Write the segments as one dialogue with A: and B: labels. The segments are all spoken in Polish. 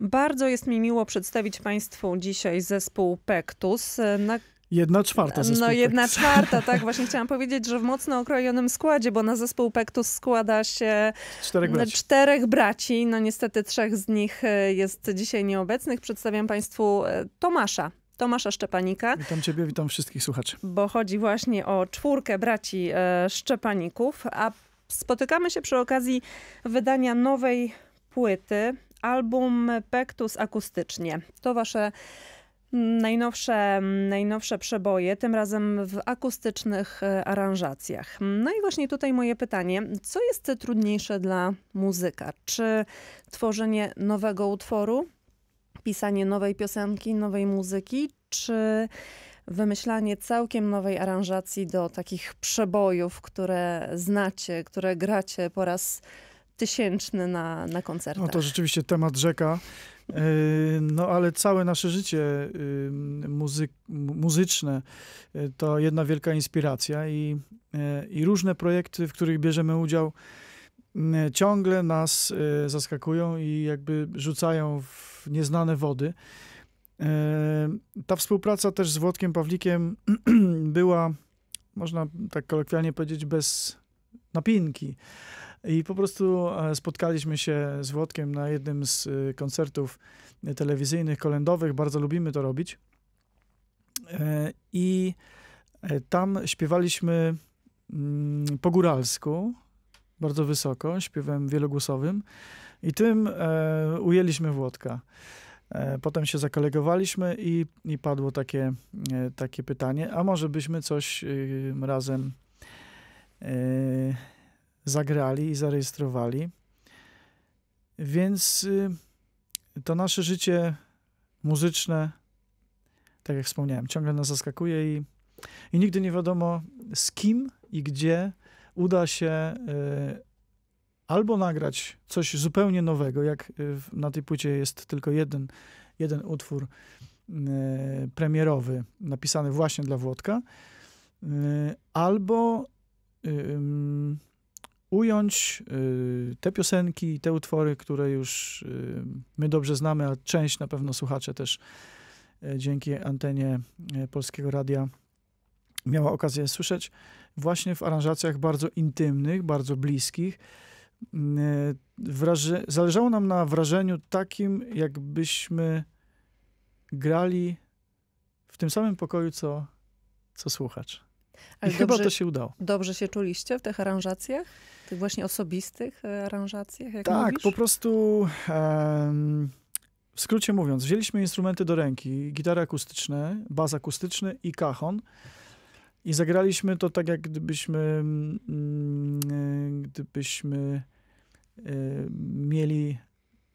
A: Bardzo jest mi miło przedstawić Państwu dzisiaj zespół Pektus. E, na...
B: Jedna czwarta zespół No
A: jedna Pektus. czwarta, tak. Właśnie chciałam powiedzieć, że w mocno okrojonym składzie, bo na zespół Pektus składa się czterech no, braci. czterech braci. No niestety trzech z nich e, jest dzisiaj nieobecnych. Przedstawiam Państwu e, Tomasza. Tomasza Szczepanika.
B: Witam ciebie, witam wszystkich słuchaczy.
A: Bo chodzi właśnie o czwórkę braci Szczepaników, a Spotykamy się przy okazji wydania nowej płyty, album Pektus Akustycznie. To wasze najnowsze, najnowsze przeboje, tym razem w akustycznych e, aranżacjach. No i właśnie tutaj moje pytanie, co jest trudniejsze dla muzyka? Czy tworzenie nowego utworu, pisanie nowej piosenki, nowej muzyki, czy wymyślanie całkiem nowej aranżacji do takich przebojów, które znacie, które gracie po raz tysięczny na, na koncertach. No to
B: rzeczywiście temat rzeka. E, no ale całe nasze życie y, muzyk, muzyczne y, to jedna wielka inspiracja i, e, i różne projekty, w których bierzemy udział, y, ciągle nas zaskakują i jakby rzucają w nieznane wody. Ta współpraca też z Włodkiem Pawlikiem była, można tak kolokwialnie powiedzieć, bez napinki. I po prostu e, spotkaliśmy się z Włodkiem na jednym z e, koncertów telewizyjnych, kolendowych. Bardzo lubimy to robić. E, I tam śpiewaliśmy mm, po góralsku, bardzo wysoko, śpiewem wielogłosowym. I tym ujęliśmy Włodka. E, potem się zakolegowaliśmy i, i padło takie, e, takie pytanie, a może byśmy coś y, razem e, zagrali i zarejestrowali. Więc y, to nasze życie muzyczne, tak jak wspomniałem, ciągle nas zaskakuje i, i nigdy nie wiadomo z kim i gdzie uda się albo nagrać coś zupełnie nowego, jak y, na tej płycie jest tylko jeden, jeden utwór y, premierowy, napisany właśnie dla Włodka, y, albo ująć te piosenki, te utwory, które już my dobrze znamy, a część na pewno słuchacze też dzięki antenie Polskiego Radia miała okazję słyszeć, właśnie w aranżacjach bardzo intymnych, bardzo bliskich, Y, wraże- zależało nam na wrażeniu takim, jakbyśmy grali w tym samym pokoju, co, co słuchacz. Ale I dobrze, chyba to się udało.
A: Dobrze się czuliście w tych aranżacjach? Tych właśnie osobistych e, aranżacjach? tak, mówisz? po
B: prostu w skrócie mówiąc, wzięliśmy instrumenty do ręki. Gitary akustyczne, baz akustyczny i kachon. I zagraliśmy to tak, jak gdybyśmy, mm, mm, e, gdybyśmy e, mieli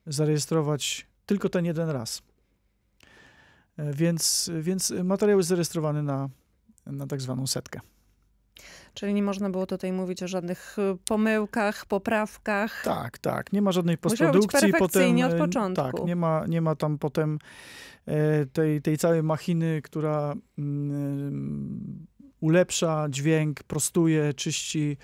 B: zarejestrować tylko ten jeden raz. E, więc, więc materiał jest zarejestrowany na, na tak zwaną setkę.
A: Czyli nie można było tutaj mówić o żadnych pomyłkach, poprawkach. Tak,
B: tak. Nie ma żadnej postprodukcji. Być potem, od początku. Tak, nie ma, nie ma tam potem tej, tej całej machiny, która mm, ulepsza dźwięk, prostuje, czyści,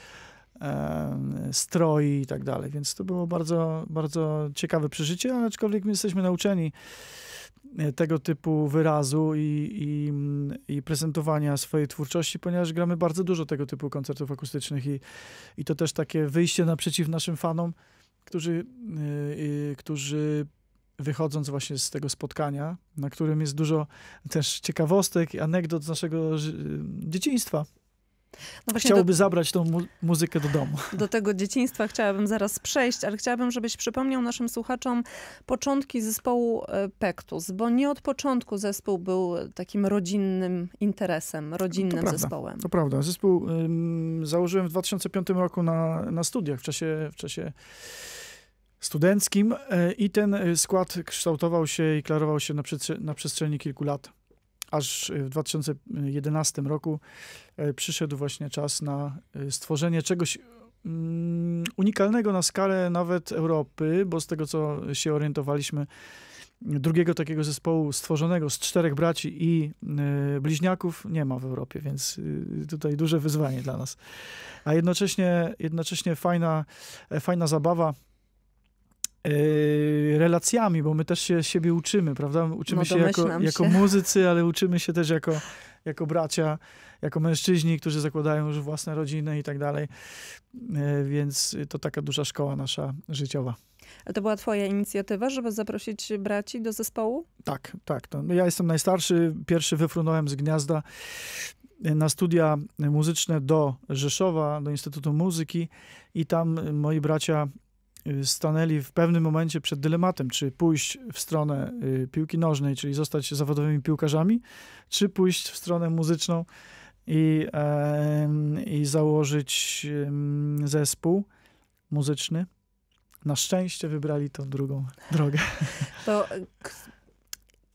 B: e, stroi i tak dalej. Więc to było bardzo, bardzo ciekawe przeżycie, aczkolwiek my jesteśmy nauczeni e, tego typu wyrazu i, i, i, prezentowania swojej twórczości, ponieważ gramy bardzo dużo tego typu koncertów akustycznych i, i to też takie wyjście naprzeciw naszym fanom, którzy, y, y, którzy wychodząc właśnie z tego spotkania, na którym jest dużo też ciekawostek i anegdot z naszego dzieciństwa. No Chciałby do, zabrać tą mu muzykę do domu.
A: Do tego dzieciństwa chciałabym zaraz przejść, ale chciałabym, żebyś przypomniał naszym słuchaczom początki zespołu e, Pektus, bo nie od początku zespół był takim rodzinnym interesem,
B: rodzinnym to prawda, zespołem. To prawda. Zespół ym, założyłem w 2005 roku na, na studiach w czasie, w czasie studenckim e, i ten e, skład kształtował się i klarował się na, na przestrzeni kilku lat. Aż e, w 2011 roku przyszedł właśnie czas na stworzenie czegoś mm, unikalnego na skalę nawet Europy, bo z tego co się orientowaliśmy, drugiego takiego zespołu stworzonego z czterech braci i bliźniaków nie ma w Europie, więc tutaj duże wyzwanie dla nas. A jednocześnie, jednocześnie fajna, fajna zabawa. Yy, relacjami, bo my też się siebie uczymy, prawda? Uczymy no, się, jako, się jako muzycy, ale uczymy się też jako, jako bracia, jako mężczyźni, którzy zakładają już własne rodziny i tak dalej. Yy, więc to taka duża szkoła nasza życiowa.
A: A to była twoja inicjatywa, żeby zaprosić braci do zespołu?
B: Tak, tak. No, ja jestem najstarszy, pierwszy wyfrunąłem z gniazda na studia muzyczne do Rzeszowa, do Instytutu Muzyki i tam moi bracia Y, stanęli w pewnym momencie przed dylematem, czy pójść w stronę y, piłki nożnej, czyli zostać zawodowymi piłkarzami, czy pójść w stronę muzyczną i, i założyć zespół muzyczny. Na szczęście wybrali tą drugą drogę.
A: To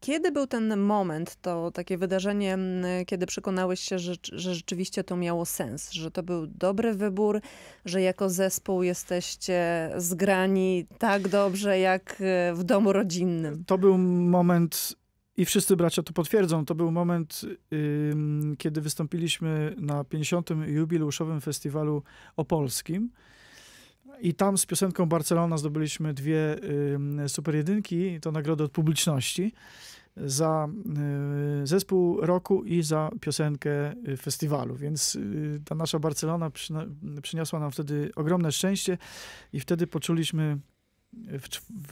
A: Kiedy był ten moment, to takie wydarzenie, kiedy przekonałeś się, że, że rzeczywiście to miało sens, że to był dobry wybór, że jako zespół jesteście zgrani tak dobrze jak e,
B: w domu rodzinnym? To był moment i wszyscy bracia to potwierdzą. To był moment, kiedy wystąpiliśmy na 50. jubileuszowym festiwalu opolskim. I tam z piosenką Barcelona zdobyliśmy dwie super jedynki, to nagrody od publiczności za y, zespół roku i za piosenkę y, festiwalu. Więc y, ta nasza Barcelona przyniosła nam wtedy ogromne szczęście i wtedy poczuliśmy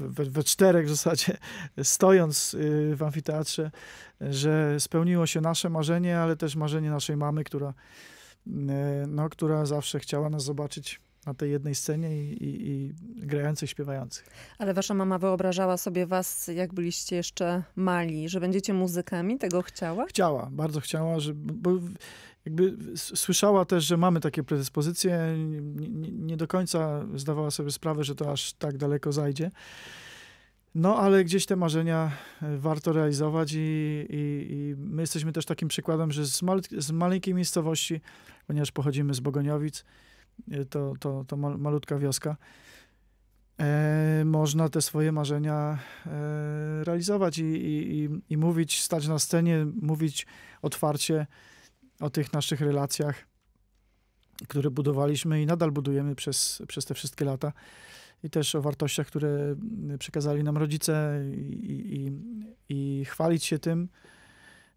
B: we, we czterech w zasadzie, stojąc w amfiteatrze, że spełniło się nasze marzenie, ale też marzenie naszej mamy, która, no, która zawsze chciała nas zobaczyć na tej jednej scenie i, i, i, grających, śpiewających.
A: Ale wasza mama wyobrażała sobie was, jak byliście jeszcze mali, że będziecie muzykami? Tego chciała? Chciała,
B: bardzo chciała, że, bo jakby słyszała też, że mamy takie predyspozycje. Nie, nie do końca zdawała sobie sprawę, że to aż tak daleko zajdzie. No, ale gdzieś te marzenia e, warto realizować, i, i, i my jesteśmy też takim przykładem, że z, mal, z maleńkiej miejscowości, ponieważ pochodzimy z Bogoniowic, Y, to, to, to malutka wioska, e, można te swoje marzenia e, realizować i, i, i, mówić, stać na scenie, mówić otwarcie o tych naszych relacjach, które budowaliśmy i nadal budujemy przez, przez te wszystkie lata. I też o wartościach, które mm, przekazali nam rodzice, i, i, i chwalić się tym.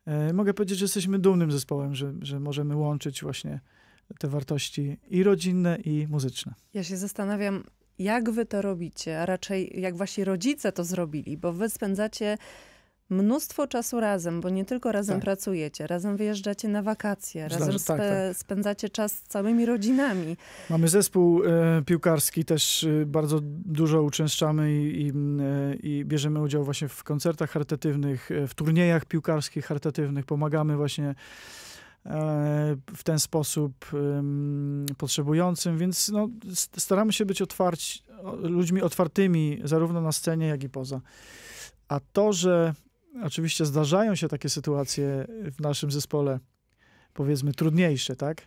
B: E, mogę powiedzieć, że jesteśmy dumnym zespołem, że, że możemy łączyć właśnie te wartości i rodzinne, i muzyczne.
A: Ja się zastanawiam, jak wy to robicie, a raczej jak wasi rodzice to zrobili, bo wy spędzacie mnóstwo czasu razem, bo nie tylko razem tak. pracujecie, razem wyjeżdżacie na wakacje, Zdarzy, razem tak, spe, tak, tak. spędzacie czas z całymi rodzinami.
B: Mamy zespół e, piłkarski, też e, bardzo dużo uczęszczamy i, i, e, i, bierzemy udział właśnie w koncertach charytatywnych, e, w turniejach piłkarskich charytatywnych, pomagamy właśnie E, w ten sposób potrzebującym, więc no, staramy się być otwarci, ludźmi otwartymi, zarówno na scenie, jak i poza. A to, że oczywiście zdarzają się takie sytuacje w naszym zespole, powiedzmy trudniejsze, tak?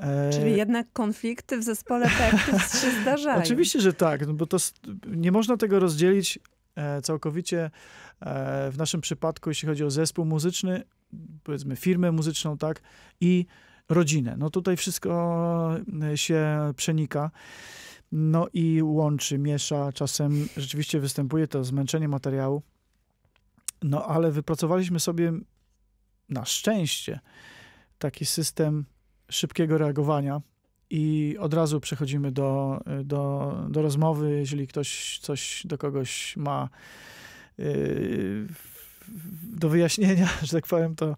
B: E, Czyli
A: jednak konflikty w zespole tak się zdarzają. Oczywiście,
B: że tak, no bo to nie można tego rozdzielić e, całkowicie w naszym przypadku, jeśli chodzi o zespół muzyczny, powiedzmy firmę muzyczną, tak, i rodzinę. No tutaj wszystko e, się przenika. No i łączy, miesza, czasem rzeczywiście występuje to zmęczenie materiału. No ale wypracowaliśmy sobie na szczęście taki system szybkiego reagowania i od razu przechodzimy do, do, do rozmowy, jeżeli ktoś coś do kogoś ma. Yy, do wyjaśnienia, że tak powiem, to,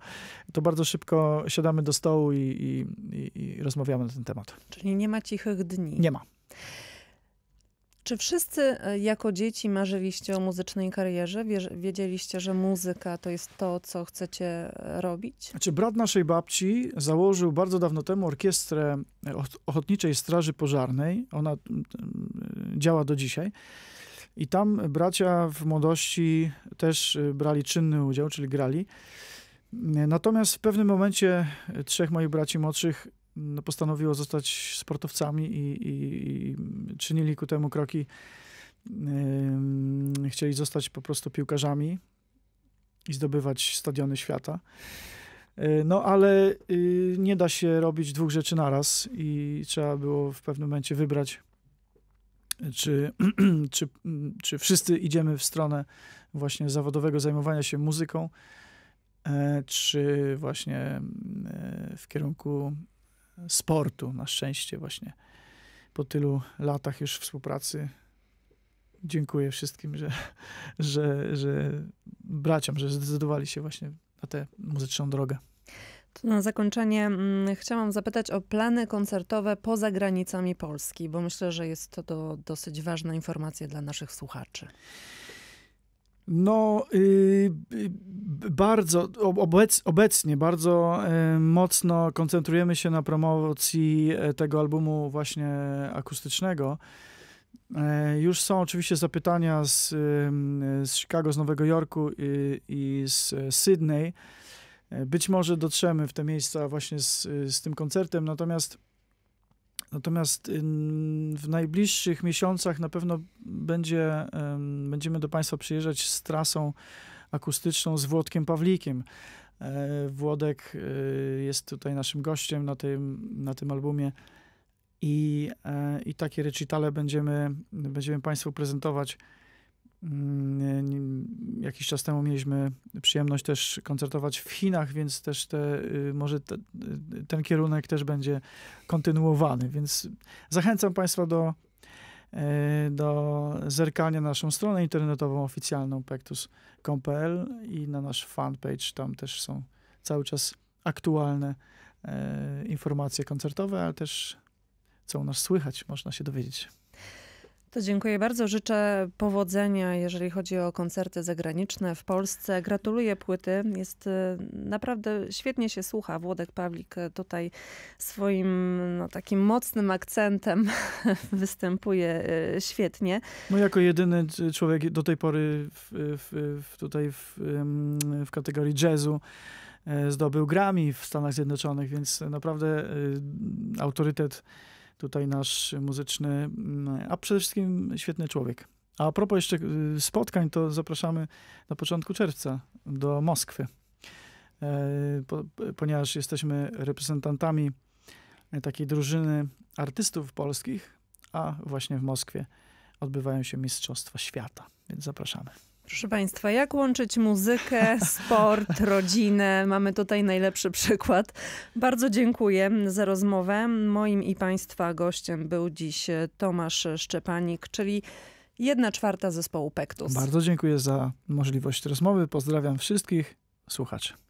B: to bardzo szybko siadamy do stołu i, i, i rozmawiamy na ten temat.
A: Czyli nie ma cichych dni. Nie ma. Czy wszyscy e, jako dzieci marzyliście o muzycznej karierze? Wiedzieliście, że muzyka to jest to, co chcecie e, robić?
B: Znaczy, brat naszej babci założył bardzo dawno temu orkiestrę e, Ochotniczej Straży Pożarnej. Ona mm, działa do dzisiaj. I tam bracia w młodości też y, brali czynny udział, czyli grali. Natomiast w pewnym momencie y, trzech moich braci młodszych mm, no, postanowiło zostać sportowcami i, i, i czynili ku temu kroki. Chcieli zostać po prostu piłkarzami i zdobywać stadiony świata. Y, no ale nie da się robić dwóch rzeczy naraz i trzeba było w pewnym momencie wybrać czy, czy, mm, czy wszyscy idziemy w stronę właśnie zawodowego zajmowania się muzyką, e, czy właśnie mm, e, w kierunku sportu. Na szczęście właśnie po tylu latach już współpracy dziękuję wszystkim, że, że, że braciom, że zdecydowali się właśnie na tę muzyczną drogę
A: na zakończenie mm, chciałam zapytać o plany koncertowe poza granicami Polski, bo myślę, że jest to do, dosyć ważna informacja dla naszych słuchaczy.
B: No, y, y bardzo obec, obecnie bardzo y, mocno koncentrujemy się na promocji e, tego albumu właśnie akustycznego. E, już są oczywiście zapytania z, y, z Chicago, z Nowego Jorku i, y, i z e, Sydney E, być może dotrzemy w te miejsca właśnie z, e, z tym koncertem, natomiast Natomiast y, w najbliższych miesiącach na pewno będzie, będziemy do Państwa przyjeżdżać z trasą akustyczną z Włodkiem Pawlikiem. E, Włodek jest tutaj naszym gościem na tym, na tym albumie i, i takie recitale będziemy, będziemy Państwu prezentować Mm, jakiś czas temu mieliśmy przyjemność też koncertować w Chinach, więc też te, y, może te, y, ten kierunek też będzie kontynuowany. Więc zachęcam Państwa do, y, do zerkania na naszą stronę internetową oficjalną pektus.pl i na nasz fanpage. Tam też są cały czas aktualne informacje koncertowe, ale też co u nas słychać, można się dowiedzieć.
A: To dziękuję bardzo. Życzę powodzenia, jeżeli chodzi o koncerty zagraniczne w Polsce. Gratuluję płyty. Jest y, naprawdę świetnie się słucha. Włodek Pawlik y, tutaj swoim no, takim mocnym akcentem występuje y, świetnie.
B: No jako jedyny człowiek do tej pory w, w, w tutaj w, w kategorii jazzu e, zdobył Grammy w Stanach Zjednoczonych, więc naprawdę autorytet tutaj nasz muzyczny, mm, a przede wszystkim świetny człowiek. A propos jeszcze y, spotkań, to zapraszamy na początku czerwca do Moskwy, e, ponieważ jesteśmy reprezentantami e, takiej drużyny artystów polskich, a właśnie w Moskwie odbywają się Mistrzostwa Świata, więc zapraszamy.
A: Proszę Państwa, jak łączyć muzykę, sport, rodzinę? Mamy tutaj najlepszy przykład. Bardzo dziękuję za rozmowę. Moim i Państwa gościem był dziś Tomasz Szczepanik, czyli jedna czwarta zespołu Pektus. Bardzo
B: dziękuję za możliwość rozmowy. Pozdrawiam wszystkich słuchaczy.